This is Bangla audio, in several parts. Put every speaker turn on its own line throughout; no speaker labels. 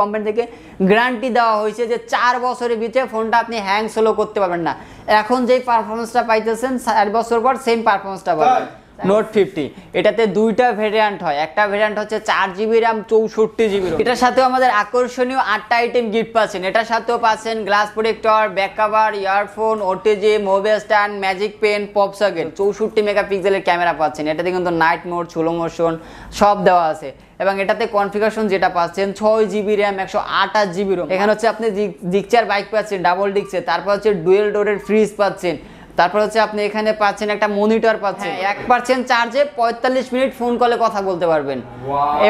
কোম্পানি থেকে গ্যারান্টি দেওয়া হয়েছে যে চার বছরের ভিতরে ফোনটা আপনি হ্যাং সোলো করতে পারবেন না এখন যে পারফরমেন্সটা পাইতেছেন চার বছর পর সেম পারফরমেন্সটা পাবেন নোট ফিফটি এটাতে দুইটা ভেরিয়ান্ট হয় একটা ভেরিয়ান্ট হচ্ছে চার জিবি র্যাম চৌষট্টি জিবি এটার সাথেও আমাদের আকর্ষণীয় আটটা আইটেম গিফট পাচ্ছেন এটার সাথেও পাচ্ছেন glass protector back cover earphone OTG mobile stand magic pen pop চৌষট্টি চৌষট্টি মেগাপিক্সেলের ক্যামেরা পাচ্ছেন এটাতে কিন্তু নাইট মোড স্লো মোশন সব দেওয়া আছে এবং এটাতে কনফিগারেশন যেটা পাচ্ছেন ছয় জিবি র্যাম একশো আঠাশ জিবি রোম এখানে হচ্ছে আপনি ডিকচার বাইক পাচ্ছেন ডাবল ডিকচার তারপর হচ্ছে ডুয়েল ডোরের ফ্রিজ পাচ্ছেন তারপর হচ্ছে আপনি এখানে পাচ্ছেন একটা মনিটর পাচ্ছেন হ্যাঁ, এক পার্সেন্ট চার্জে পঁয়তাল্লিশ মিনিট ফোন কলে কথা বলতে পারবেন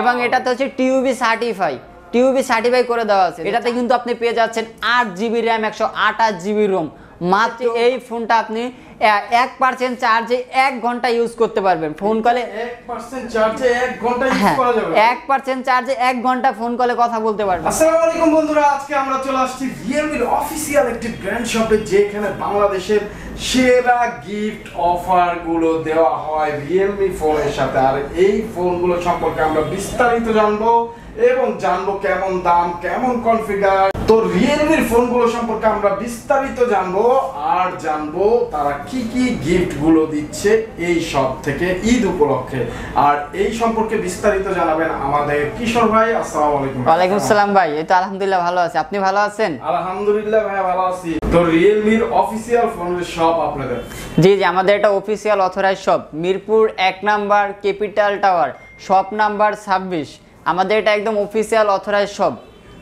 এবং এটাতে হচ্ছে টিউবি সার্টিফাই টিউবি সার্টিফাই করে দেওয়া আছে এটাতে কিন্তু আপনি পেয়ে যাচ্ছেন আট জিবি র্যাম একশো আঠাশ জিবি রোম মাত্র এই ফোনটা আপনি এক পার্সেন্ট চার্জে এক ঘন্টা ইউজ করতে পারবেন ফোন কলে এক পার্সেন্ট চার্জে এক ঘন্টা ফোন হ্যাঁ, কলে কথা বলতে পারবেন
আসসালামু বন্ধুরা আজকে আমরা চলে আসছি রিয়েলমির অফিসিয়াল একটি ব্র্যান্ড শপে যেখানে বাংলাদেশের সেরা গিফট অফারগুলো দেওয়া হয় রিয়েলমি ফোনের সাথে আর এই ফোনগুলো সম্পর্কে আমরা বিস্তারিত জানবো এবং জানবো কেমন দাম কেমন কনফিগার তো রিয়েলমির ফোনগুলো সম্পর্কে আমরা বিস্তারিত জানবো আর জানবো তারা কি কি গিফটগুলো দিচ্ছে এই সব থেকে ঈদ উপলক্ষে আর এই সম্পর্কে বিস্তারিত জানাবেন আমাদের কিশোর ভাই আসসালামু আলাইকুম ওয়ালাইকুম আসসালাম
ভাই এই তো আলহামদুলিল্লাহ ভালো আছি আপনি ভালো আছেন
আলহামদুলিল্লাহ ভাই ভালো আছি তো রিয়েলমির অফিসিয়াল ফোনের শপ আপনাদের
জি জি আমাদের এটা অফিসিয়াল অথরাইজ শপ মিরপুর এক number capital tower shop number ছাব্বিশ আমাদের এটা একদম অফিসিয়াল অথরাইজ সব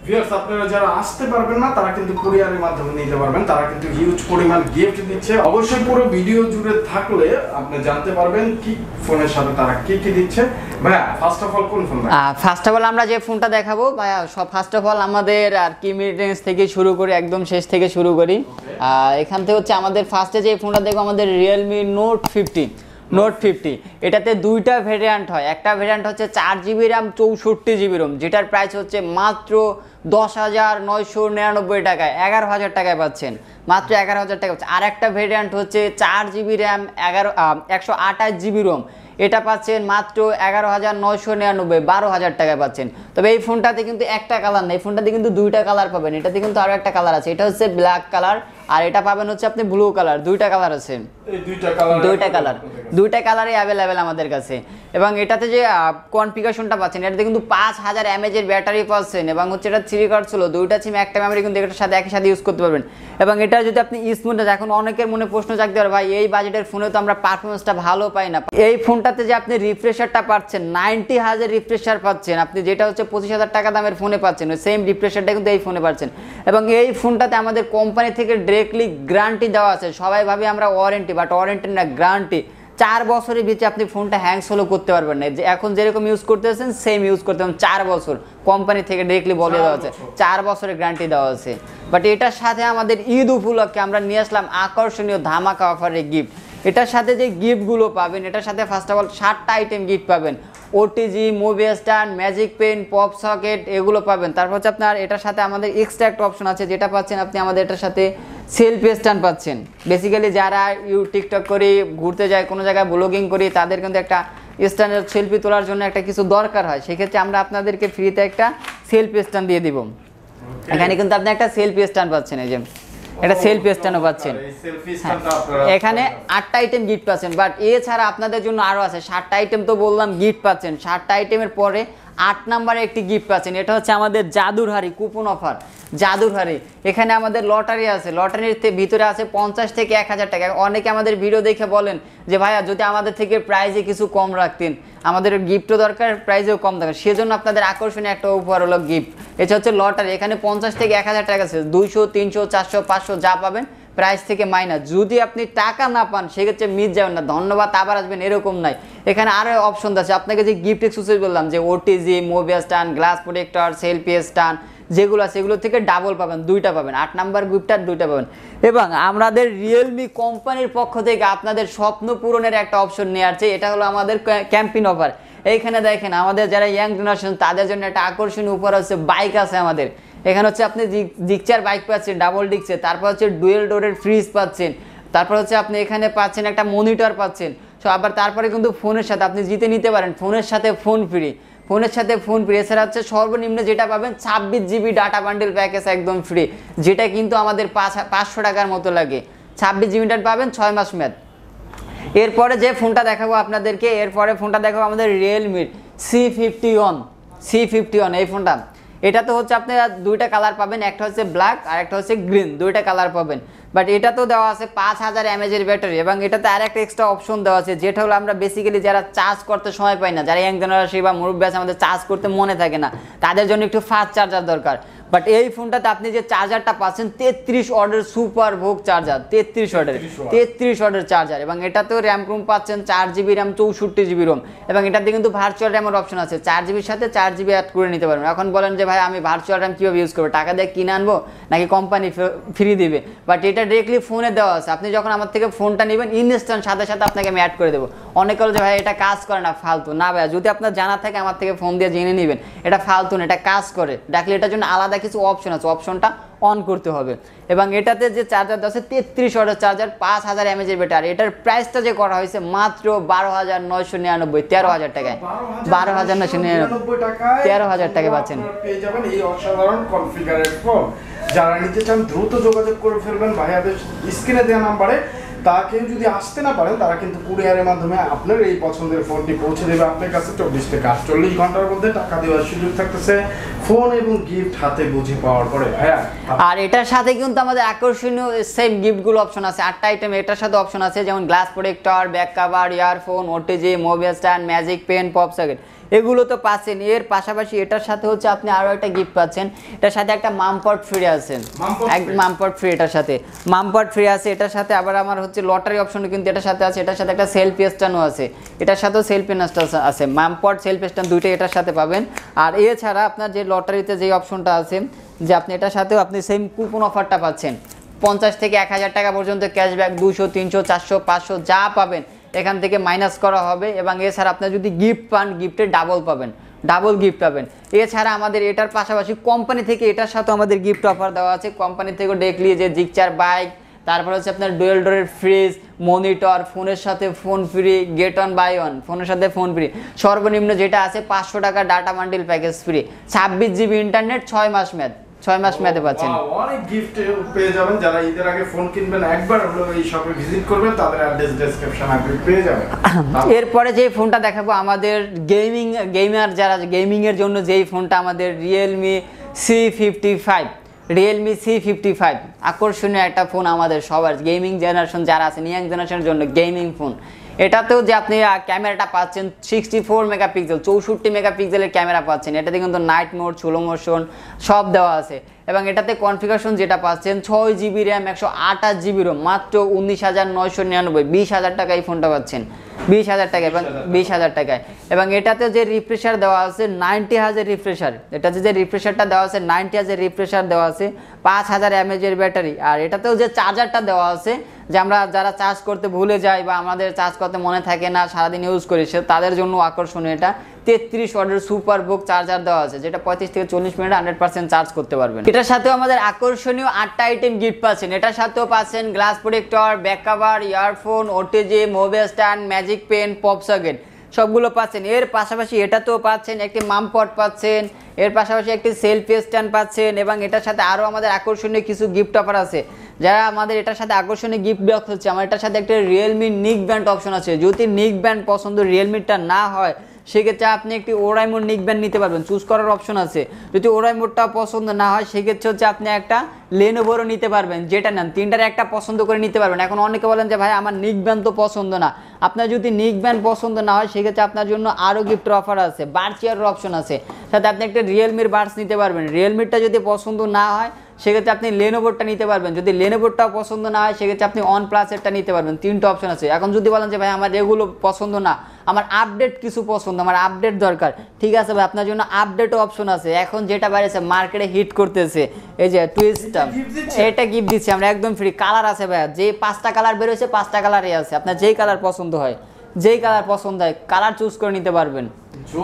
ভিউয়ার্স আপনারা যারা আসতে পারবেন না তারা কিন্তু কুরিয়ারের মাধ্যমে নিতে পারবেন তারা কিন্তু হিউজ পরিমাণ গিফট দিচ্ছে অবশ্যই পুরো ভিডিও জুড়ে থাকলে আপনি জানতে পারবেন কি ফোনের সাথে তারা কি কি দিচ্ছে ভাইয়া ফার্স্ট অফ অল কোন ফোন ফার্স্ট
অফ অল আমরা যে ফোনটা দেখাবো ভাইয়া সব ফার্স্ট অফ অল আমাদের আর কি মিড থেকে শুরু করে একদম শেষ থেকে শুরু করি এখান থেকে হচ্ছে আমাদের ফার্স্টে যে ফোনটা দেখো আমাদের Realme note fifty note fifty এটাতে দুইটা ভেরিয়ান্ট হয় একটা ভেরিয়ান্ট হচ্ছে চার জিবি র্যাম চৌষট্টি জিবি রোম যেটার প্রাইস হচ্ছে মাত্র দশ হাজার নয়শো নিরানব্বই টাকায় এগারো হাজার টাকায় পাচ্ছেন মাত্র এগারো হাজার টাকা পাচ্ছেন আর একটা ভেরিয়ান্ট হচ্ছে চার জিবি র্যাম এগারো একশো আঠাশ জিবি রোম এটা পাচ্ছেন মাত্র এগারো হাজার নয়শো নিরানব্বই বারো হাজার টাকায় পাচ্ছেন তবে এই ফোনটাতে কিন্তু একটা কালার নেই ফোনটাতে কিন্তু দুইটা কালার পাবেন এটাতে কিন্তু আরও একটা কালার আছে এটা হচ্ছে ব্ল্যাক কালার আর এটা পাবেন হচ্ছে আপনি ব্লু কালার দুইটা কালার আছে
দুইটা কালার
দুইটা কালারই অ্যাভেলেবেল আমাদের কাছে এবং এটাতে যে কনফিগারেশনটা পাচ্ছেন এটাতে কিন্তু পাঁচ হাজার এমএজের ব্যাটারি পাচ্ছেন এবং হচ্ছে এটা থ্রি কার্ড ছিল দুইটা সিম একটা মেমোরি কিন্তু এটার সাথে একই সাথে ইউজ করতে পারবেন এবং এটা যদি আপনি স্মুথনেস এখন অনেকের মনে প্রশ্ন জাগতে পারে ভাই এই বাজেটের ফোনে তো আমরা পারফরমেন্সটা ভালো পাই না এই ফোনটাতে যে আপনি রিফ্রেশারটা পাচ্ছেন নাইনটি হাজার রিফ্রেশার পাচ্ছেন আপনি যেটা হচ্ছে পঁচিশ হাজার টাকা দামের ফোনে পাচ্ছেন ওই সেম রিফ্রেশারটা কিন্তু এই ফোনে পাচ্ছেন এবং এই ফোনটাতে আমাদের কোম্পানি থেকে ডিরেক্টলি গ্যারান্টি দেওয়া আছে সবাই ভাবে আমরা ওয়ারেন্টি বাট ওয়ারেন্টি না গ্যারান্টি চার বছরের ভিতরে আপনি ফোনটা হ্যাং সোলো করতে পারবেন না যে এখন যেরকম ইউজ করতেছেন সেম ইউজ করতে পারবেন চার বছর কোম্পানি থেকে ডিরেক্টলি বলে দেওয়া আছে চার বছরের গ্যারান্টি দেওয়া আছে বাট এটার সাথে আমাদের ঈদ উপলক্ষে আমরা নিয়ে আসলাম আকর্ষণীয় ধামাকা অফারের গিফট এটার সাথে যে গিফটগুলো পাবেন এটার সাথে ফার্স্ট অফ অল সাতটা আইটেম গিফট পাবেন ওটিজি মুভি stand magic pen pop socket এগুলো পাবেন তারপর হচ্ছে আপনার এটার সাথে আমাদের এক্সট্রা একটা অপশন আছে যেটা পাচ্ছেন আপনি আমাদের এটার সাথে সেলফি স্ট্যান্ড পাচ্ছেন বেসিক্যালি যারা ইউ টিকটক করি ঘুরতে যায় কোনো জায়গায় ব্লগিং করি তাদের কিন্তু একটা স্ট্যান্ডের সেলফি তোলার জন্য একটা কিছু দরকার হয় সেক্ষেত্রে আমরা আপনাদেরকে ফ্রিতে একটা সেলফি স্ট্যান্ড দিয়ে দিব এখানে কিন্তু আপনি একটা সেলফি স্ট্যান্ড পাচ্ছেন এই যে এটা সেলফি স্ট্যান্ডও পাচ্ছেন এখানে আটটা আইটেম গিফট পাচ্ছেন বাট এছাড়া আপনাদের জন্য আরও আছে সাতটা আইটেম তো বললাম গিফট পাচ্ছেন সাতটা আইটেমের পরে আট নাম্বারে একটি গিফট পাচ্ছেন এটা হচ্ছে আমাদের জাদুর কুপন অফার জাদুর এখানে আমাদের লটারি আছে লটারির ভিতরে আছে পঞ্চাশ থেকে এক হাজার টাকা অনেকে আমাদের ভিডিও দেখে বলেন যে ভাইয়া যদি আমাদের থেকে প্রাইজে কিছু কম রাখতেন আমাদের গিফটও দরকার প্রাইজেও কম থাকে সেজন্য আপনাদের আকর্ষণীয় একটা উপহার হলো গিফট এটা হচ্ছে লটারি এখানে পঞ্চাশ থেকে এক হাজার টাকা আছে দুইশো তিনশো চারশো পাঁচশো যা পাবেন প্রাইস থেকে মাইনাস যদি আপনি টাকা না পান সেক্ষেত্রে মিস যাবেন না ধন্যবাদ আবার আসবেন এরকম নাই এখানে আরও অপশন আছে আপনাকে যে গিফট এক্সুসেস বললাম যে OTG mobile stand glass protector selfie stand যেগুলো আছে এগুলো থেকে ডাবল পাবেন দুইটা পাবেন আট নাম্বার গ্রুপটা দুইটা পাবেন এবং আমাদের রিয়েলমি কোম্পানির পক্ষ থেকে আপনাদের স্বপ্ন পূরণের একটা অপশন নিয়ে আসছে এটা হলো আমাদের ক্যাম্পিং অফার এইখানে দেখেন আমাদের যারা ইয়াং জেনারেশন তাদের জন্য একটা আকর্ষণীয় উপহার হচ্ছে বাইক আছে আমাদের এখানে হচ্ছে আপনি ডিকচার বাইক পাচ্ছেন ডাবল ডিকচার তারপর হচ্ছে ডুয়েল ডোরের ফ্রিজ পাচ্ছেন তারপর হচ্ছে আপনি এখানে পাচ্ছেন একটা মনিটর পাচ্ছেন সো আবার তারপরে কিন্তু ফোনের সাথে আপনি জিতে নিতে পারেন ফোনের সাথে ফোন ফ্রি ফোনের সাথে ফোন প্রেসার এছাড়া হচ্ছে সর্বনিম্ন যেটা পাবেন ছাব্বিশ জিবি ডাটা বান্ডেল প্যাকেজ একদম ফ্রি যেটা কিন্তু আমাদের পাঁচশো টাকার মতো লাগে ছাব্বিশ জিবি ডাট পাবেন ছয় মাস মেয়াদ এরপরে যে ফোনটা দেখাবো আপনাদেরকে এরপরে ফোনটা দেখাবো আমাদের রিয়েলমির C fifty one C fifty one এই ফোনটা এটা তো হচ্ছে আপনি দুইটা কালার পাবেন একটা হচ্ছে ব্ল্যাক আর একটা হচ্ছে গ্রিন দুইটা কালার পাবেন বাট এটা তো দেওয়া আছে পাঁচ হাজার এমএজের ব্যাটারি এবং এটাতে আর একটা এক্সট্রা অপশন দেওয়া আছে যেটা হলো আমরা বেসিক্যালি যারা চার্জ করতে সময় পাই না যারা ইয়াং জেনারেশন বা মুরব্বাস আমাদের চার্জ করতে মনে থাকে না তাদের জন্য একটু ফাস্ট চার্জার দরকার বাট এই ফোনটাতে আপনি যে চার্জারটা পাচ্ছেন তেত্রিশ অর্ডার সুপার ভোগ চার্জার তেত্রিশ অর্ডার তেত্রিশ অর্ডার চার্জার এবং এটাতেও র্যাম রুম পাচ্ছেন চার জিবি র্যাম চৌষট্টি জিবি রোম এবং এটাতে কিন্তু ভার্চুয়াল র্যামের অপশন আছে চার জিবির সাথে চার জিবি অ্যাড করে নিতে পারবেন এখন বলেন যে ভাই আমি ভার্চুয়াল র্যাম কীভাবে ইউজ করবো টাকা দিয়ে কিনে আনবো নাকি কোম্পানি ফ্রি দিবে বাট এটা ডিরেক্টলি ফোনে দেওয়া আছে আপনি যখন আমার থেকে ফোনটা নেবেন ইনস্ট্যান্ট সাথে সাথে আপনাকে আমি অ্যাড করে দেবো অনেকে বলে যে ভাই এটা কাজ করে না ফালতু না ভাই যদি আপনার জানা থাকে আমার থেকে ফোন দিয়ে জেনে নেবেন এটা ফালতু না এটা কাজ করে ডাকলে এটার জন্য আলাদা কিছু অপশন আছে অপশনটা অন করতে হবে এবং এটাতে যে চার্জার দেওয়া আছে তেত্রিশ হাজার চার্জার পাঁচ হাজার এমএজের ব্যাটারি এটার প্রাইসটা যে করা হয়েছে মাত্র বারো হাজার নয়শো নিরানব্বই তেরো
হাজার টাকায় বারো হাজার নয়শো নিরানব্বই তেরো হাজার টাকায় পাচ্ছেন পেয়ে যাবেন এই অসাধারণ কনফিগারের ফোন যারা নিতে চান দ্রুত যোগাযোগ করে ফেলবেন ভাইয়াদের স্ক্রিনে দেওয়া নাম্বারে তা কেউ যদি আসতে না পারেন তারা কিন্তু কুরিয়ারের মাধ্যমে আপনার এই পছন্দের ফোনটি পৌঁছে দেবে আপনার কাছে চব্বিশ থেকে আটচল্লিশ ঘন্টার মধ্যে টাকা দেওয়ার সুযোগ থাকতেছে ফোন এবং গিফট হাতে বুঝে পাওয়ার পরে ভাইয়া
আর এটার সাথে কিন্তু আমাদের আকর্ষণীয় সেম গিফটগুলো অপশন আছে আটটা আইটেম এটার সাথে অপশন আছে যেমন glass protector back cover earphone OTG mobile stand magic pen pop socket এগুলো তো পাচ্ছেন এর পাশাপাশি এটার সাথে হচ্ছে আপনি আরও একটা গিফট পাচ্ছেন এটার সাথে একটা মামপট ফ্রি আছেন মামপট ফ্রি এটার সাথে মামপট ফ্রি আছে এটার সাথে আবার আমার হচ্ছে লটারি অপশনও কিন্তু এটার সাথে আছে এটার সাথে একটা সেলফি স্ট্যান্ডও আছে এটার সাথেও সেলফি স্ট্যান্ড আছে মামপট সেলফি স্ট্যান্ড দুইটাই এটার সাথে পাবেন আর এছাড়া আপনার যে লটারিতে যে অপশনটা আছে যে আপনি এটার সাথেও আপনি সেম কুপন অফারটা পাচ্ছেন পঞ্চাশ থেকে এক হাজার টাকা পর্যন্ত ক্যাশব্যাক দুশো তিনশো চারশো পাঁচশো যা পাবেন এখান থেকে মাইনাস করা হবে এবং এছাড়া আপনি যদি গিফট পান গিফটে ডাবল পাবেন ডাবল গিফট পাবেন এছাড়া আমাদের এটার পাশাপাশি কোম্পানি থেকে এটার সাথে আমাদের গিফট অফার দেওয়া আছে কোম্পানি থেকেও দেখলি যে জিকচার বাইক তারপর হচ্ছে আপনার ডুয়েল ডোরের ফ্রিজ মনিটর ফোনের সাথে phone free get one buy one ফোনের সাথে ফোন ফ্রি সর্বনিম্ন যেটা আছে পাঁচশো টাকা ডাটা মান্ডিল প্যাকেজ ফ্রি ছাব্বিশ জিবি ইন্টারনেট ছয় মাস মেয়াদ ছয় মাস মেয়াদে পাচ্ছেন
অনেক গিফট পেয়ে যাবেন যারা ঈদের আগে ফোন কিনবেন একবার হলো এই শপে ভিজিট করবেন তাদের অ্যাড্রেস ডেসক্রিপশন আপনি পেয়ে যাবেন
এরপরে যে ফোনটা দেখাবো আমাদের গেমিং গেমার যারা গেমিং এর জন্য যেই ফোনটা আমাদের Realme C fifty five Realme C fifty five আকর্ষণীয় একটা ফোন আমাদের সবার গেমিং জেনারেশন যারা আছে নিয়াং জেনারেশনের জন্য গেমিং ফোন এটাতেও যে আপনি ক্যামেরাটা পাচ্ছেন সিক্সটি ফোর মেগাপিক্সেল চৌষট্টি মেগাপিক্সেলের ক্যামেরা পাচ্ছেন এটাতে কিন্তু নাইট মোড স্লো মোশন সব দেওয়া আছে এবং এটাতে কনফিগারেশন যেটা পাচ্ছেন ছয় জিবি র্যাম একশো আঠাশ জিবি রোম মাত্র উনিশ হাজার নয়শো নিরানব্বই বিশ হাজার টাকা এই ফোনটা পাচ্ছেন বিশ হাজার টাকা এবং বিশ হাজার টাকায় এবং এটাতে যে রিফ্রেশার দেওয়া আছে নাইনটি হাজার রিফ্রেশার এটাতে যে রিফ্রেশারটা দেওয়া আছে নাইনটি হাজার রিফ্রেশার দেওয়া আছে পাঁচ হাজার এমএজের ব্যাটারি আর এটাতেও যে চার্জারটা দেওয়া আছে যে আমরা যারা চার্জ করতে ভুলে যাই বা আমাদের চার্জ করতে মনে থাকে না সারাদিন ইউজ করি সে তাদের জন্য আকর্ষণীয় এটা তেত্রিশ ওয়াটের সুপার বুক চার্জার দেওয়া আছে যেটা পঁয়ত্রিশ থেকে চল্লিশ মিনিট হান্ড্রেড পার্সেন্ট চার্জ করতে পারবেন এটার সাথেও আমাদের আকর্ষণীয় আটটা আইটেম গিফট পাচ্ছেন এটার সাথেও পাচ্ছেন glass protector back cover earphone OTG mobile stand magic pen pop socket সবগুলো পাচ্ছেন এর পাশাপাশি এটাতেও পাচ্ছেন একটি মামপট পাচ্ছেন এর পাশাপাশি একটি সেলফি স্ট্যান্ড পাচ্ছেন এবং এটার সাথে আরও আমাদের আকর্ষণীয় কিছু গিফট অফার আছে যারা আমাদের এটার সাথে আকর্ষণীয় গিফট বক্স হচ্ছে আমার এটার সাথে একটা রিয়েলমি নিক ব্যান্ড অপশন আছে যদি নিক ব্যান্ড পছন্দ রিয়েলমিটা না হয় সেক্ষেত্রে আপনি একটি ওরাই মোড নিক ব্যান্ড নিতে পারবেন চুজ করার অপশন আছে যদি ওরাই পছন্দ না হয় সেক্ষেত্রে হচ্ছে আপনি একটা লেনোভোরও নিতে পারবেন যেটা নেন তিনটার একটা পছন্দ করে নিতে পারবেন এখন অনেকে বলেন যে ভাই আমার নিক ব্যান্ড তো পছন্দ না আপনার যদি নিক ব্যান্ড পছন্দ না হয় সেক্ষেত্রে আপনার জন্য আরও গিফট অফার আছে বার্চিয়ার অপশন আছে সাথে আপনি একটা রিয়েলমির বার্স নিতে পারবেন রিয়েলমিরটা যদি পছন্দ না হয় সেক্ষেত্রে আপনি লেনোভোরটা নিতে পারবেন যদি লেনোভোরটাও পছন্দ না হয় সেক্ষেত্রে আপনি ওয়ান নিতে পারবেন তিনটা অপশন আছে এখন যদি বলেন যে ভাই আমার এগুলো পছন্দ না আমার আপডেট কিছু পছন্দ আমার আপডেট দরকার ঠিক আছে ভাই আপনার জন্য আপডেটও অপশন আছে এখন যেটা বাইরেছে মার্কেটে হিট করতেছে এই যে টুইস্টটা এটা গিফট দিচ্ছি আমরা একদম ফ্রি কালার আছে ভাইয়া যে পাঁচটা কালার বেরোয়েছে পাঁচটা কালারই আছে আপনার যেই কালার পছন্দ হয় যেই কালার পছন্দ হয় কালার চুজ করে নিতে
পারবেন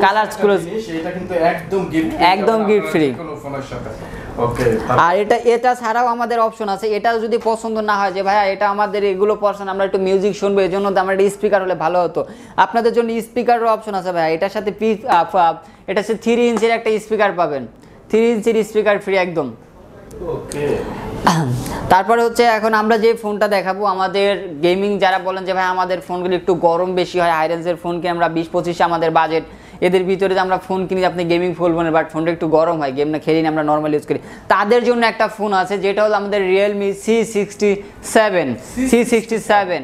কালার ক্লোজ এটা কিন্তু একদম গিফট একদম গিফট ফ্রি
আর এটা এটা ছাড়াও আমাদের অপশন আছে এটা যদি পছন্দ না হয় যে ভাইয়া এটা আমাদের এগুলো পছন্দ আমরা একটু মিউজিক শুনবো এর জন্য আমার একটা স্পিকার হলে ভালো হতো আপনাদের জন্য স্পিকারও অপশন আছে ভাইয়া এটার সাথে পি এটা হচ্ছে থ্রি ইঞ্চির একটা স্পিকার পাবেন থ্রি ইঞ্চির স্পিকার ফ্রি একদম তারপরে হচ্ছে এখন আমরা যে ফোনটা দেখাবো আমাদের গেমিং যারা বলেন যে ভাই আমাদের ফোনগুলি একটু গরম বেশি হয় আইরেন্সের ফোন কিনে আমরা বিশ পঁচিশে আমাদের বাজেট এদের ভিতরে যে আমরা ফোন কিনি আপনি গেমিং ফোন বলেন বাট ফোনটা একটু গরম হয় গেম না খেলি না আমরা নর্মাল ইউজ করি তাদের জন্য একটা ফোন আছে যেটা হলো আমাদের Realme C sixty seven C sixty seven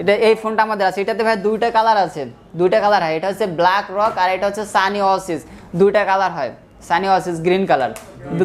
এটা এই ফোনটা আমাদের আছে এটাতে ভাই দুইটা কালার আছে দুইটা কালার হয় এটা হচ্ছে ব্ল্যাক রক আর এটা হচ্ছে সানি অসিস দুইটা কালার হয় সানিওয়াস ইস গ্রিন কালার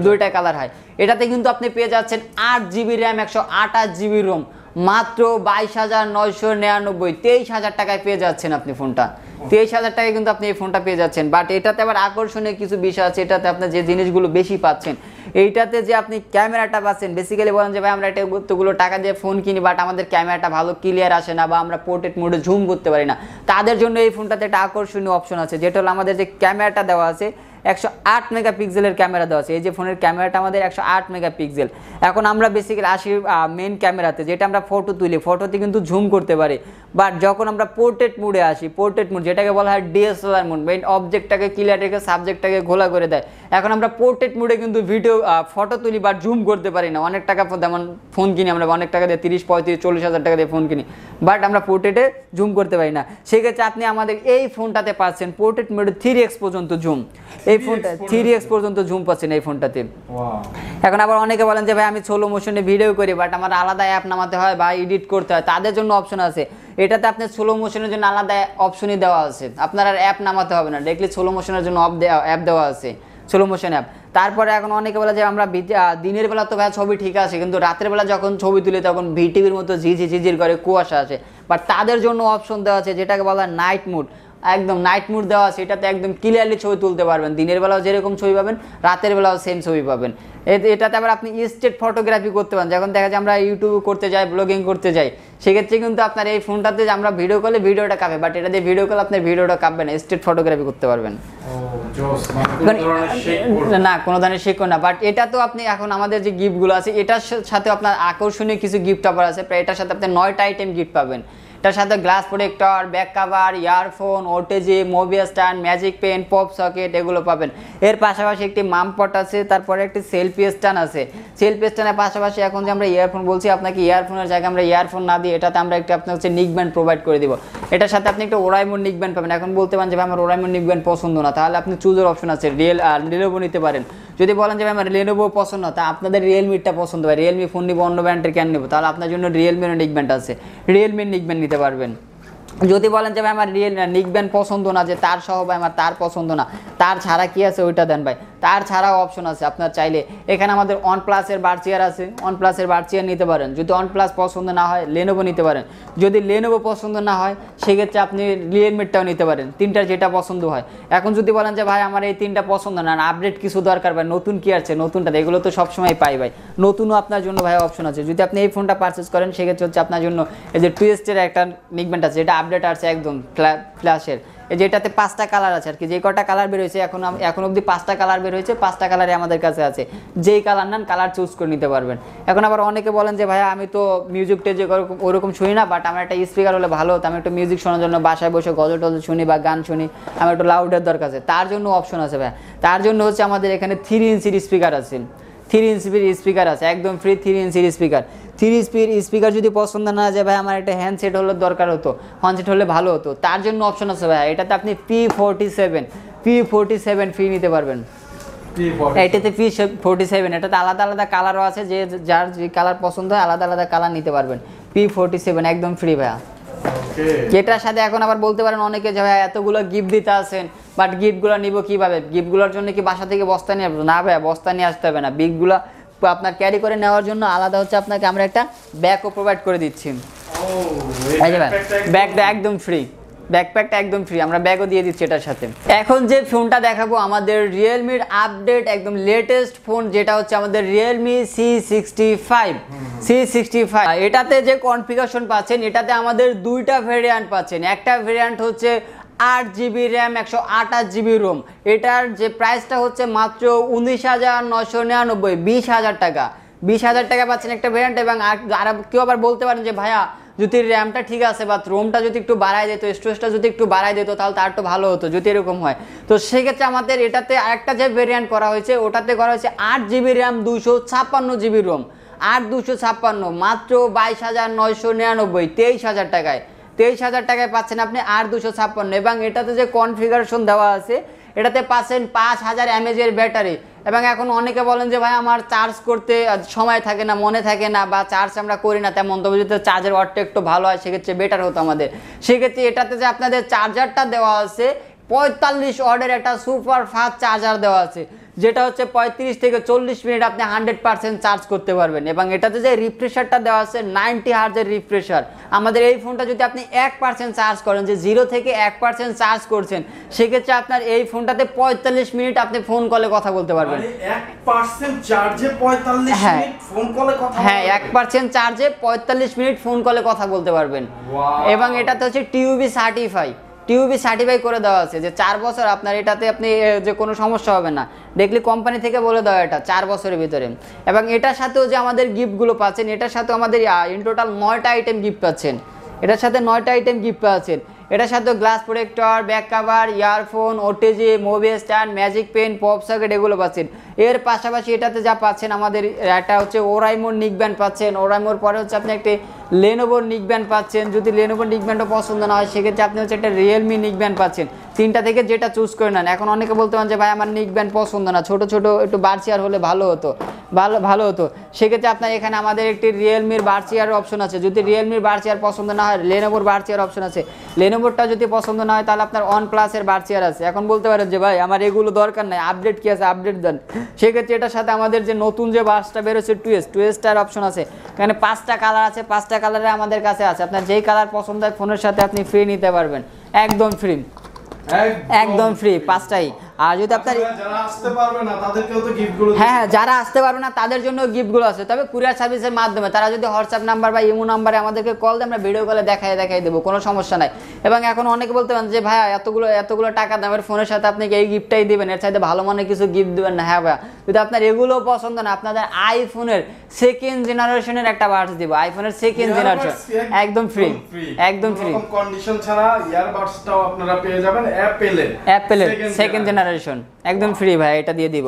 দুইটা কালার হয় এটাতে কিন্তু আপনি পেয়ে যাচ্ছেন আট জিবি র্যাম একশো আঠাশ জিবি রোম মাত্র বাইশ হাজার নয়শো নিরানব্বই তেইশ হাজার টাকায় পেয়ে যাচ্ছেন আপনি ফোনটা তেইশ হাজার টাকায় কিন্তু আপনি এই ফোনটা পেয়ে যাচ্ছেন বাট এটাতে আবার আকর্ষণীয় কিছু বিষয় আছে এটাতে আপনি যে জিনিসগুলো বেশি পাচ্ছেন এইটাতে যে আপনি ক্যামেরাটা পাচ্ছেন বেসিক্যালি বলেন যে ভাই আমরা এটা গুরুত্বগুলো টাকা দিয়ে ফোন কিনি বাট আমাদের ক্যামেরাটা ভালো ক্লিয়ার আসে না বা আমরা পোর্ট্রেট মোডে ঝুম করতে পারি না তাদের জন্য এই ফোনটাতে একটা আকর্ষণীয় অপশন আছে যেটা হলো আমাদের যে ক্যামেরাটা দেওয়া আছে একশো আট মেগাপিক্সেলের ক্যামেরা দেওয়া আছে এই যে ফোনের ক্যামেরাটা আমাদের একশো আট মেগাপিক্সেল এখন আমরা বেসিক্যালি আসি মেন ক্যামেরাতে যেটা আমরা ফটো তুলি ফটোতে কিন্তু জুম করতে পারি বাট যখন আমরা পোর্ট্রেট মুডে আসি পোর্ট্রেট মুড যেটাকে বলা হয় ডিএসএলআর মুড মেন অবজেক্টটাকে ক্লিয়ার রেখে সাবজেক্টটাকে ঘোলা করে দেয় এখন আমরা পোর্ট্রেট মুডে কিন্তু ভিডিও ফটো তুলি বা জুম করতে পারি না অনেক টাকা যেমন ফোন কিনি আমরা অনেক টাকা দিয়ে তিরিশ পঁয়ত্রিশ চল্লিশ হাজার টাকা দিয়ে ফোন কিনি বাট আমরা পোর্ট্রেটে জুম করতে পারি না সেক্ষেত্রে আপনি আমাদের এই ফোনটাতে পাচ্ছেন পোর্ট্রেট মুডে থ্রি এক্স পর্যন্ত জুম এই ফোনটা থ্রি এক্স পর্যন্ত জুম পাচ্ছি না এই ফোনটাতে এখন আবার অনেকে বলেন যে ভাই আমি ছোলো মোশনে ভিডিও করি বাট আমার আলাদা অ্যাপ নামাতে হয় বা এডিট করতে হয় তাদের জন্য অপশন আছে এটাতে আপনি স্লো মোশনের জন্য আলাদা অপশনই দেওয়া আছে আপনার আর অ্যাপ নামাতে হবে না ডাইরেক্টলি স্লো মোশনের জন্য অপ দেওয়া অ্যাপ দেওয়া আছে স্লো মোশন অ্যাপ তারপরে এখন অনেকে বলে যে আমরা দিনের বেলা তো ভাই ছবি ঠিক আছে কিন্তু রাতের বেলা যখন ছবি তুলি তখন ভিটিভির মতো ঝিঝি ঝিঝির করে কুয়াশা আছে বাট তাদের জন্য অপশন দেওয়া আছে যেটাকে বলা নাইট মুড একদম নাইট মুড দেওয়া সেটাতে এটাতে একদম ক্লিয়ারলি ছবি তুলতে পারবেন দিনের বেলাও যেরকম ছবি পাবেন রাতের বেলাও সেম ছবি পাবেন এটাতে আবার আপনি স্টেট ফটোগ্রাফি করতে পারেন যখন দেখা যায় আমরা ইউটিউব করতে যাই ব্লগিং করতে যাই সেক্ষেত্রে কিন্তু আপনার এই ফোনটাতে আমরা ভিডিও কলে ভিডিওটা কাঁপে বাট এটা দিয়ে ভিডিও কলে আপনার ভিডিওটা কাঁপবে না স্টেট ফটোগ্রাফি করতে পারবেন
মানে মানে
না কোনো ধরনের শেখো না বাট এটা তো আপনি এখন আমাদের যে গিফটগুলো আছে এটার সাথে আপনার আকর্ষণীয় কিছু গিফট আবার আছে প্রায় এটার সাথে আপনি নয়টা আইটেম গিফট পাবেন তার সাথে glass protector back cover earphone OTG mobile stand magic pen pop socket এগুলো পাবেন এর পাশাপাশি একটি মামপট আছে তারপরে একটি সেলফি স্ট্যান্ড আছে সেলফি স্ট্যান্ডের পাশাপাশি এখন যে আমরা ইয়ারফোন বলছি আপনাকে ইয়ারফোনের জায়গায় আমরা ইয়ারফোন না দিই এটাতে আমরা একটা আপনার হচ্ছে নিকব্যান্ড প্রোভাইড করে দিব এটার সাথে আপনি একটা ওরাইমোর নিকব্যান্ড পাবেন এখন বলতে পারেন যে আমার ওরাইমোর নিকব্যান্ড পছন্দ না তাহলে আপনি চুজের অপশন আছে রিয়েল রিলেবো নিতে পারেন যদি বলেন যে আমার রেনোভো পছন্দ তা আপনাদের রিয়েলমিটা পছন্দ হয় রিয়েলমি ফোন নিবো অন্য ব্র্যান্ডের কেন নেবো তাহলে আপনার জন্য রিয়েলমির নিক ব্যান্ড আছে রিয়েলমির নিক ব্যান্ড নিতে পারবেন যদি বলেন যে ভাই আমার রিয়েল নিক ব্যান্ড পছন্দ না যে তার সহ ভাই আমার তার পছন্দ না তার ছাড়া কি আছে ওইটা দেন ভাই তার ছাড়াও অপশন আছে আপনার চাইলে এখানে আমাদের ওয়ান প্লাসের বার চেয়ার আছে ওয়ান প্লাসের চেয়ার নিতে পারেন যদি ওয়ান প্লাস পছন্দ না হয় লেনোভো নিতে পারেন যদি লেনোভো পছন্দ না হয় সেক্ষেত্রে আপনি রিয়েলমিটটাও নিতে পারেন তিনটার যেটা পছন্দ হয় এখন যদি বলেন যে ভাই আমার এই তিনটা পছন্দ না আপডেট কিছু দরকার ভাই নতুন কী আছে নতুনটা এগুলো তো সবসময় পাই ভাই নতুনও আপনার জন্য ভাই অপশন আছে যদি আপনি এই ফোনটা পারচেস করেন সেক্ষেত্রে হচ্ছে আপনার জন্য এই যে টুয়েস্টের একটা মিগমেন্ট আছে এটা আপডেট আছে একদম ফ্ল্যাশের যেটাতে পাঁচটা কালার আছে আর কি যে কটা কালার বেরোয়েছে এখন এখন অবধি পাঁচটা কালার বেরোয়েছে পাঁচটা কালারই আমাদের কাছে আছে যেই কালার নেন কালার চুজ করে নিতে পারবেন এখন আবার অনেকে বলেন যে ভাইয়া আমি তো মিউজিক টেজিক ওরকম শুনি না বাট আমার একটা স্পিকার হলে ভালো হতো আমি একটু মিউজিক শোনার জন্য বাসায় বসে গজল টজল শুনি বা গান শুনি আমার একটু লাউডের দরকার আছে তার জন্য অপশন আছে ভাইয়া তার জন্য হচ্ছে আমাদের এখানে থ্রি ইঞ্চির স্পিকার আছে থ্রি ইঞ্চির স্পিকার আছে একদম ফ্রি থ্রি ইঞ্চির স্পিকার থ্রি স্পিড স্পিকার যদি পছন্দ না যায় ভাই আমার একটা হ্যান্ডসেট হলে দরকার হতো হ্যান্ডসেট হলে ভালো হতো তার জন্য অপশন আছে ভাই এটাতে আপনি P forty seven P forty seven free নিতে পারবেন এটাতে পি ফোরটি সেভেন এটাতে আলাদা আলাদা কালারও আছে যে যার যে কালার পছন্দ হয় আলাদা আলাদা কালার নিতে পারবেন পি ফোরটি সেভেন একদম ফ্রি ভাইয়া এটার সাথে এখন আবার বলতে পারেন অনেকে যে ভাই এতগুলো গিফট দিতে আসেন বাট গিফটগুলো নিব কিভাবে গিফটগুলোর জন্য কি বাসা থেকে বস্তা নিয়ে না ভাই বস্তা নিয়ে আসতে হবে না বিগগুলা আপনার ক্যারি করে নেওয়ার জন্য আলাদা হচ্ছে আপনাকে আমরা একটা ব্যাগও প্রোভাইড করে দিচ্ছি ব্যাগটা oh, একদম ফ্রি ব্যাকপ্যাকটা একদম ফ্রি আমরা ব্যাগও দিয়ে দিচ্ছি এটার সাথে এখন যে ফোনটা দেখাবো আমাদের রিয়েলমির আপডেট একদম লেটেস্ট ফোন যেটা হচ্ছে আমাদের Realme C sixty five C sixty five এটাতে যে কনফিগারেশন পাচ্ছেন এটাতে আমাদের দুইটা ভেরিয়ান্ট পাচ্ছেন একটা ভেরিয়ান্ট হচ্ছে আট জিবি র্যাম একশো আঠাশ জিবি রোম এটার যে প্রাইসটা হচ্ছে মাত্র উনিশ হাজার নশো নিরানব্বই বিশ হাজার টাকা বিশ হাজার টাকা পাচ্ছেন একটা ভ্যারিয়েন্ট এবং আর কেউ আবার বলতে পারেন যে ভাইয়া যদি র্যামটা ঠিক আছে বা রোমটা যদি একটু বাড়ায় দিত স্টোরেজটা যদি একটু বাড়ায় দিত তাহলে তার একটু ভালো হতো যদি এরকম হয় তো সেক্ষেত্রে আমাদের এটাতে আরেকটা যে ভেরিয়েন্ট করা হয়েছে ওটাতে করা হয়েছে আট জিবি র্যাম দুশো ছাপ্পান্ন জিবি রোম আট দুশো ছাপ্পান্ন মাত্র বাইশ হাজার নয়শো নিরানব্বই তেইশ হাজার টাকায় তেইশ হাজার টাকায় পাচ্ছেন আপনি আর দুশো ছাপ্পান্ন এবং এটাতে যে কনফিগারেশন দেওয়া আছে এটাতে পাচ্ছেন পাঁচ হাজার এমএজের ব্যাটারি এবং এখন অনেকে বলেন যে ভাই আমার চার্জ করতে সময় থাকে না মনে থাকে না বা চার্জ আমরা করি না তেমন তবে যদি চার্জের অর্থ একটু ভালো হয় সেক্ষেত্রে বেটার হতো আমাদের সেক্ষেত্রে এটাতে যে আপনাদের চার্জারটা দেওয়া আছে পঁয়তাল্লিশ অর্ডের একটা সুপার ফাস্ট চার্জার দেওয়া আছে যেটা হচ্ছে পঁয়ত্রিশ থেকে চল্লিশ মিনিট আপনি হান্ড্রেড পার্সেন্ট চার্জ করতে পারবেন এবং এটাতে যে রিফ্রেশারটা দেওয়া আছে নাইনটি হার্জের রিফ্রেশার আমাদের এই ফোনটা যদি আপনি এক পার্সেন্ট চার্জ করেন যে জিরো থেকে এক পার্সেন্ট চার্জ করছেন সেক্ষেত্রে আপনার এই ফোনটাতে পঁয়তাল্লিশ মিনিট আপনি ফোন কলে কথা বলতে পারবেন
মানে হ্যাঁ হ্যাঁ
এক পার্সেন্ট চার্জে পঁয়তাল্লিশ মিনিট ফোন কলে কথা বলতে পারবেন এবং এটাতে হচ্ছে টিউবি সার্টিফাই টিউবি সার্টিফাই করে দেওয়া আছে যে চার বছর আপনার এটাতে আপনি যে কোনো সমস্যা হবে না দেখলি কোম্পানি থেকে বলে দেওয়া এটা চার বছরের ভিতরে এবং এটার সাথেও যে আমাদের গিফটগুলো পাচ্ছেন এটার সাথেও আমাদের ইন টোটাল নয়টা আইটেম গিফট পাচ্ছেন এটার সাথে নয়টা আইটেম গিফট পাচ্ছেন এটার সাথে glass protector back cover earphone OTG mobile stand magic pen pop socket এগুলো পাচ্ছেন এর পাশাপাশি এটাতে যা পাচ্ছেন আমাদের এটা হচ্ছে ওরাইমোর নিক ব্যান্ড পাচ্ছেন ওরাইমোর পরে হচ্ছে আপনি একটি লেনোভো নিক ব্যান্ড পাচ্ছেন যদি লেনোভো ব্যান্ডও পছন্দ না হয় সেক্ষেত্রে আপনি হচ্ছে একটা রিয়েলমি নিক ব্যান্ড পাচ্ছেন তিনটা থেকে যেটা চুজ করে নেন এখন অনেকে বলতে পারেন যে ভাই আমার নিক ব্যান্ড পছন্দ না ছোট ছোট একটু বার্চিয়ার হলে ভালো হতো ভালো ভালো হতো সেক্ষেত্রে আপনার এখানে আমাদের একটি রিয়েলমির বার্চিয়ার অপশন আছে যদি রিয়েলমির বার্চিয়ার পছন্দ না হয় লেনোভোর বার্চিয়ার অপশন আছে লেনোভোরটা যদি পছন্দ না হয় তাহলে আপনার ওয়ান প্লাসের বার্চিয়ার আছে এখন বলতে পারেন যে ভাই আমার এগুলো দরকার নাই আপডেট কী আছে আপডেট দেন সেক্ষেত্রে এটার সাথে আমাদের যে নতুন যে বাসটা বেরোচ্ছে টুয়েস টুয়েসটার অপশন আছে এখানে পাঁচটা কালার আছে পাঁচটা কালারে আমাদের কাছে আছে আপনার যেই কালার পছন্দ হয় ফোনের সাথে আপনি ফ্রি নিতে পারবেন একদম ফ্রি একদম ফ্রি পাঁচটাই আর যদি আপনার হ্যাঁ হ্যাঁ যারা আসতে পারবে না তাদের জন্য গিফটগুলো আছে তবে কুরিয়ার সার্ভিসের মাধ্যমে তারা যদি হোয়াটসঅ্যাপ নাম্বার বা ইমো নাম্বারে আমাদেরকে কল দেয় আমরা ভিডিও কলে দেখাই দেখাই দেবো কোনো সমস্যা নাই এবং এখন অনেকে বলতে পারেন যে ভাই এতগুলো এতগুলো টাকা দামের ফোনের সাথে আপনাকে এই গিফটটাই দেবেন এর সাথে ভালো মনে কিছু গিফট দেবেন না হ্যাঁ ভাইয়া যদি আপনার এগুলো পছন্দ না আপনাদের আইফোনের সেকেন্ড জেনারেশনের একটা বার্স দিব আইফোনের সেকেন্ড জেনারেশন একদম ফ্রি একদম ফ্রি
কন্ডিশন ছাড়া ইয়ারবাডসটাও আপনারা পেয়ে যাবেন অ্যাপেলের
অ্যাপেলের সেকেন্ড জেনারেশন জেনারেশন একদম ফ্রি ভাই এটা দিয়ে দিব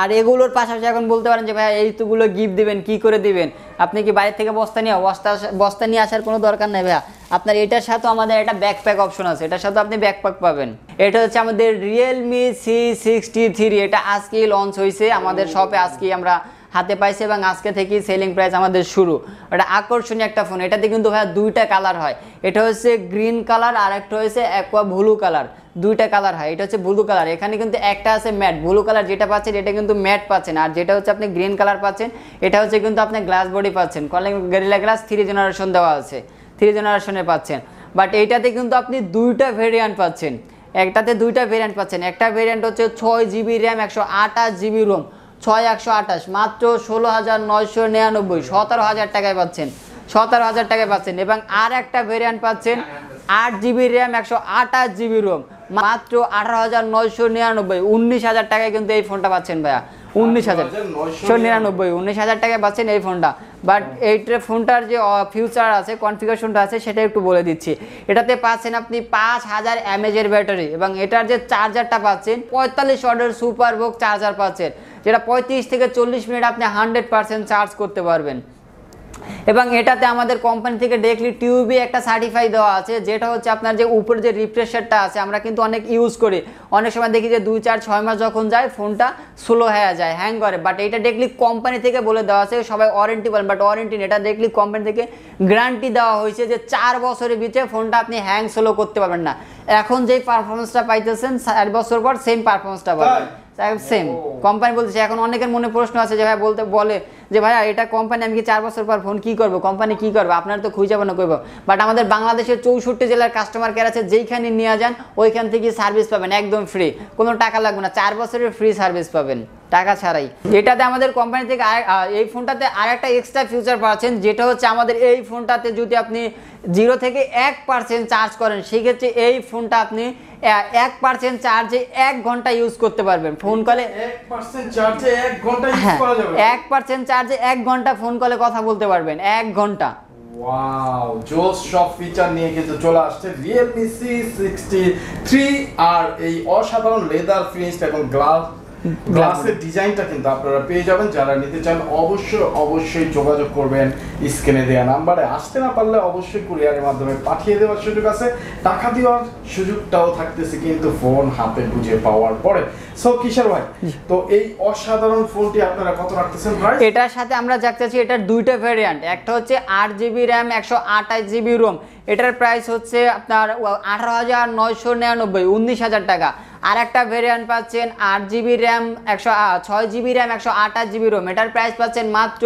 আর এগুলোর পাশাপাশি এখন বলতে পারেন যে ভাই এইগুলো গিফট দিবেন কি করে দিবেন আপনি কি বাইরে থেকে বস্তা নিয়ে বস্তা বস্তা নিয়ে আসার কোনো দরকার নেই ভাইয়া আপনার এটার সাথে আমাদের একটা ব্যাকপ্যাক অপশন আছে এটার সাথে আপনি ব্যাকপ্যাক পাবেন এটা হচ্ছে আমাদের রিয়েলমি সি সিক্সটি থ্রি এটা আজকেই লঞ্চ হয়েছে আমাদের শপে আজকে আমরা হাতে পাইছে এবং আজকে থেকেই সেলিং প্রাইস আমাদের শুরু এটা আকর্ষণীয় একটা ফোন এটাতে কিন্তু ভাইয়া দুইটা কালার হয় এটা হচ্ছে গ্রিন কালার আর একটা হয়েছে অ্যাকোয়া ব্লু কালার দুইটা কালার হয় এটা হচ্ছে ব্লু কালার এখানে কিন্তু একটা আছে ম্যাট ব্লু কালার যেটা পাচ্ছেন এটা কিন্তু ম্যাট পাচ্ছেন আর যেটা হচ্ছে আপনি গ্রিন কালার পাচ্ছেন এটা হচ্ছে কিন্তু আপনি গ্লাস বডি পাচ্ছেন Corning Gorilla glass three generation দেওয়া আছে থ্রি জেনারেশনে পাচ্ছেন বাট এইটাতে কিন্তু আপনি দুইটা ভেরিয়ান্ট পাচ্ছেন একটাতে দুইটা ভেরিয়ান্ট পাচ্ছেন একটা ভেরিয়ান্ট হচ্ছে ছয় জিবি র্যাম একশো আঠাশ জিবি রোম ছয় একশো আঠাশ মাত্র ষোলো হাজার নয়শো নিরানব্বই সতেরো হাজার টাকায় পাচ্ছেন সতেরো হাজার টাকায় পাচ্ছেন এবং আর একটা ভেরিয়ান্ট পাচ্ছেন আট জিবি র্যাম একশো আঠাশ জিবি রোম মাত্র আঠারো হাজার নয়শো নিরানব্বই উনিশ হাজার টাকায় কিন্তু এই ফোনটা পাচ্ছেন ভাইয়া উনিশ হাজার নিরানব্বই উনিশ হাজার টাকায় পাচ্ছেন এই ফোনটা বাট হ্যাঁ। এইটার ফোনটার যে ফিউচার আছে কনফিগারেশনটা আছে সেটা একটু বলে দিচ্ছি এটাতে পাচ্ছেন আপনি পাঁচ হাজার এমএজের ব্যাটারি এবং এটার যে চার্জারটা পাচ্ছেন পঁয়তাল্লিশ অর্ডার সুপার বুক চার্জার পাচ্ছেন যেটা পঁয়ত্রিশ থেকে চল্লিশ মিনিট আপনি হান্ড্রেড পার্সেন্ট চার্জ করতে পারবেন এবং এটাতে আমাদের কোম্পানি থেকে ডেকলি টিউবি একটা সার্টিফাই দেওয়া আছে যেটা হচ্ছে আপনার যে উপরে যে রিফ্রেশারটা আছে আমরা কিন্তু অনেক ইউজ করি অনেক সময় দেখি যে দুই চার ছয় মাস যখন যায় ফোনটা স্লো হয়ে যায় হ্যাং করে বাট এটা ডেকলি কোম্পানি থেকে বলে দেওয়া আছে সবাই ওয়ারেন্টি বলেন বাট ওয়ারেন্টি এটা ডেকলি কোম্পানি থেকে গ্যারান্টি দেওয়া হয়েছে যে চার বছরের বিচে ফোনটা আপনি হ্যাং স্লো করতে পারবেন না এখন যেই পারফরমেন্সটা পাইতেছেন চার বছর পর সেম পারফরমেন্সটা পাবেন সেম কোম্পানি বলতেছে এখন অনেকের মনে প্রশ্ন আছে যে ভাই বলতে বলে যে ভাইয়া এটা কোম্পানি আমি কি চার বছর পর ফোন কি করবো কোম্পানি কি করবে আপনার তো খুঁজে পাবো না করবো বাট আমাদের বাংলাদেশের চৌষট্টি জেলার কাস্টমার কেয়ার আছে যেইখানে নিয়ে যান ওইখান থেকে সার্ভিস পাবেন একদম ফ্রি কোনো টাকা লাগবে না চার বছরের ফ্রি সার্ভিস পাবেন টাকা ছাড়াই এটাতে আমাদের কোম্পানি থেকে এই ফোনটাতে আর একটা এক্সট্রা ফিউচার পাচ্ছেন যেটা হচ্ছে আমাদের এই ফোনটাতে যদি আপনি জিরো থেকে এক পার্সেন্ট চার্জ করেন সেক্ষেত্রে এই ফোনটা আপনি এক পার্সেন্ট চার্জে এক ঘন্টা ইউজ করতে পারবেন ফোন কলে
এক পার্সেন্ট চার্জে এক
ঘন্টা ফোন হ্যাঁ, কলে কথা বলতে পারবেন এক ঘন্টা
ওয়াও জোস সব ফিচার নিয়ে কিন্তু চলে আসছে রিয়েলমি সি সিক্সটি থ্রি আর এই অসাধারণ লেদার ফিনিশ এবং গ্লাস গ্লাসের ডিজাইনটা কিন্তু আপনারা পেয়ে যাবেন যারা নিতে চান অবশ্যই অবশ্যই যোগাযোগ করবেন স্ক্রিনে দেওয়া নাম্বারে আসতে না পারলে অবশ্যই কুরিয়ারের মাধ্যমে পাঠিয়ে দেওয়ার সুযোগ আছে টাকা দেওয়ার সুযোগটাও থাকতেছে কিন্তু ফোন হাতে বুঝে পাওয়ার পরে সো কিশোর ভাই তো এই অসাধারণ ফোনটি আপনারা কত রাখতেছেন ভাই
এটার সাথে আমরা যাচ্ছি এটার দুইটা ভ্যারিয়েন্ট একটা হচ্ছে আট জিবি র্যাম একশো আঠাশ জিবি রোম এটার প্রাইস হচ্ছে আপনার আঠারো হাজার নয়শো নিরানব্বই উনিশ হাজার টাকা আর একটা ভেরিয়েন্ট পাচ্ছেন আট জিবি র্যাম একশো ছয় জিবি র্যাম একশো আঠাশ জিবি রোম এটার প্রাইস পাচ্ছেন মাত্র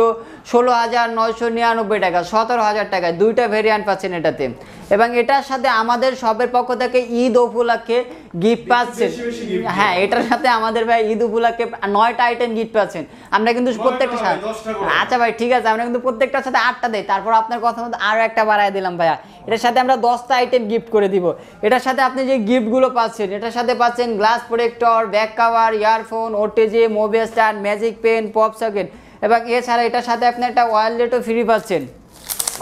ষোলো হাজার নয়শো নিরানব্বই টাকা সতেরো হাজার টাকায় দুইটা ভেরিয়েন্ট পাচ্ছেন এটাতে এবং এটার সাথে আমাদের সবের পক্ষ থেকে ঈদ উপলক্ষে গিফট পাচ্ছেন হ্যাঁ এটার সাথে আমাদের ভাই ঈদ উপলক্ষে নয়টা আইটেম গিফট পাচ্ছেন আমরা কিন্তু প্রত্যেকটা সাথে আচ্ছা ভাই ঠিক আছে আমরা কিন্তু প্রত্যেকটার সাথে আটটা দেই তারপর আপনার কথা মতো আরও একটা বাড়াই দিলাম ভাইয়া এটার সাথে আমরা দশটা আইটেম গিফট করে দিব এটার সাথে আপনি যে গিফটগুলো পাচ্ছেন এটার সাথে পাচ্ছেন glass protector back cover earphone OTG mobile stand magic pen pop socket এবং এছাড়া এটার সাথে আপনি একটা ওয়ালেটও ফ্রি পাচ্ছেন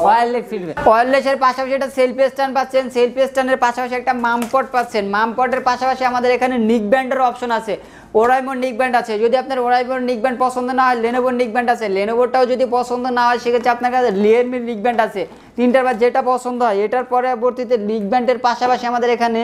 ওয়্যারলেস ফিটবে ওয়্যারলেসের পাশাপাশি একটা সেলফি স্ট্যান্ড পাচ্ছেন সেলফি স্ট্যান্ডের পাশাপাশি একটা মামপট পাচ্ছেন মামপটের পাশাপাশি আমাদের এখানে নিক ব্যান্ডের অপশন আছে ওরাইমোর নিক ব্যান্ড আছে যদি আপনার ওরাইমোর নিক ব্যান্ড পছন্দ না হয় লেনোভোর নিক ব্যান্ড আছে লেনোভোরটাও যদি পছন্দ না হয় সেক্ষেত্রে আপনার কাছে রিয়েলমির নিক ব্যান্ড আছে তিনটার বার যেটা পছন্দ হয় এটার পরবর্তীতে নিক ব্যান্ডের পাশাপাশি আমাদের এখানে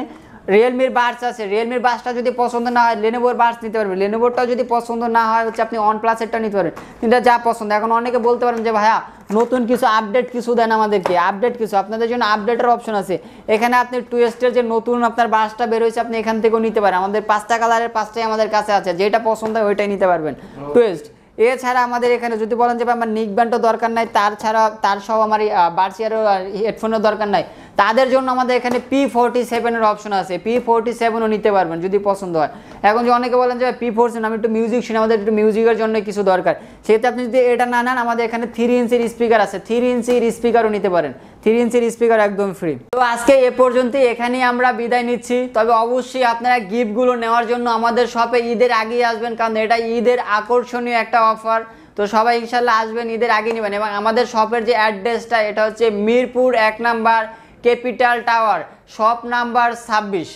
রিয়েলমির বার্স আছে রিয়েলমির বার্সটা যদি পছন্দ না হয় লেনোভোর বার্স নিতে পারবেন লেনোভোরটাও যদি পছন্দ না হয় হচ্ছে আপনি ওয়ান এরটা নিতে পারেন কিন্তু যা পছন্দ এখন অনেকে বলতে পারেন যে ভাইয়া নতুন কিছু আপডেট কিছু দেন আমাদেরকে আপডেট কিছু আপনাদের জন্য আপডেটের অপশন আছে এখানে আপনি টুয়েস্টের যে নতুন আপনার বাসটা বের হয়েছে আপনি এখান থেকেও নিতে পারেন আমাদের পাঁচটা কালারের পাঁচটাই আমাদের কাছে আছে যেটা পছন্দ হয় ওইটাই নিতে পারবেন টুয়েস্ট এছাড়া আমাদের এখানে যদি বলেন যে আমার নিক ব্যান্ডও দরকার নাই তার ছাড়া তার সব আমার বার্সিয়ারও হেডফোনও দরকার নাই তাদের জন্য আমাদের এখানে পি ফোরটি সেভেনের অপশন আছে পি ফোরটি সেভেনও নিতে পারবেন যদি পছন্দ হয় এখন যে অনেকে বলেন যে পি ফোর আমি একটু মিউজিক শুনি আমাদের একটু মিউজিকের জন্য কিছু দরকার সেহেতু আপনি যদি এটা না নেন আমাদের এখানে থ্রি ইঞ্চির স্পিকার আছে থ্রি ইঞ্চির স্পিকারও নিতে পারেন থ্রি ইঞ্চির স্পিকার একদম ফ্রি তো আজকে এ পর্যন্তই এখানেই আমরা বিদায় নিচ্ছি তবে অবশ্যই আপনারা গিফটগুলো নেওয়ার জন্য আমাদের শপে ঈদের আগেই আসবেন কারণ এটা ঈদের আকর্ষণীয় একটা অফার তো সবাই ইনশাল্লাহ আসবেন ঈদের আগে নেবেন এবং আমাদের শপের যে অ্যাড্রেসটা এটা হচ্ছে মিরপুর এক number capital tower shop number ছাব্বিশ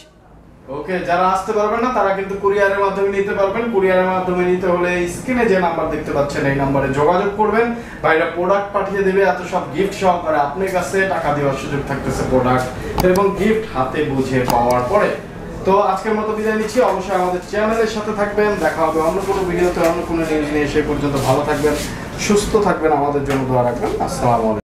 ওকে যারা আসতে পারবেন না তারা কিন্তু কুরিয়ারের মাধ্যমে নিতে পারবেন কুরিয়ারের মাধ্যমে নিতে হলে স্ক্রিনে যে নাম্বার দেখতে পাচ্ছেন এই নাম্বারে যোগাযোগ করবেন ভাইরা প্রোডাক্ট পাঠিয়ে দেবে এত সব গিফট সহকারে আপনার কাছে টাকা দেওয়ার সুযোগ থাকতেছে প্রোডাক্ট এবং গিফট হাতে বুঝে পাওয়ার পরে তো আজকের মতো বিদায় নিচ্ছি অবশ্যই আমাদের চ্যানেলের সাথে থাকবেন দেখা হবে অন্য কোনো ভিডিওতে অন্য কোনো নিউজ নিয়ে সে পর্যন্ত ভালো থাকবেন সুস্থ থাকবেন আমাদের জন্য দোয়া রাখবেন আসসালামু আলাইকুম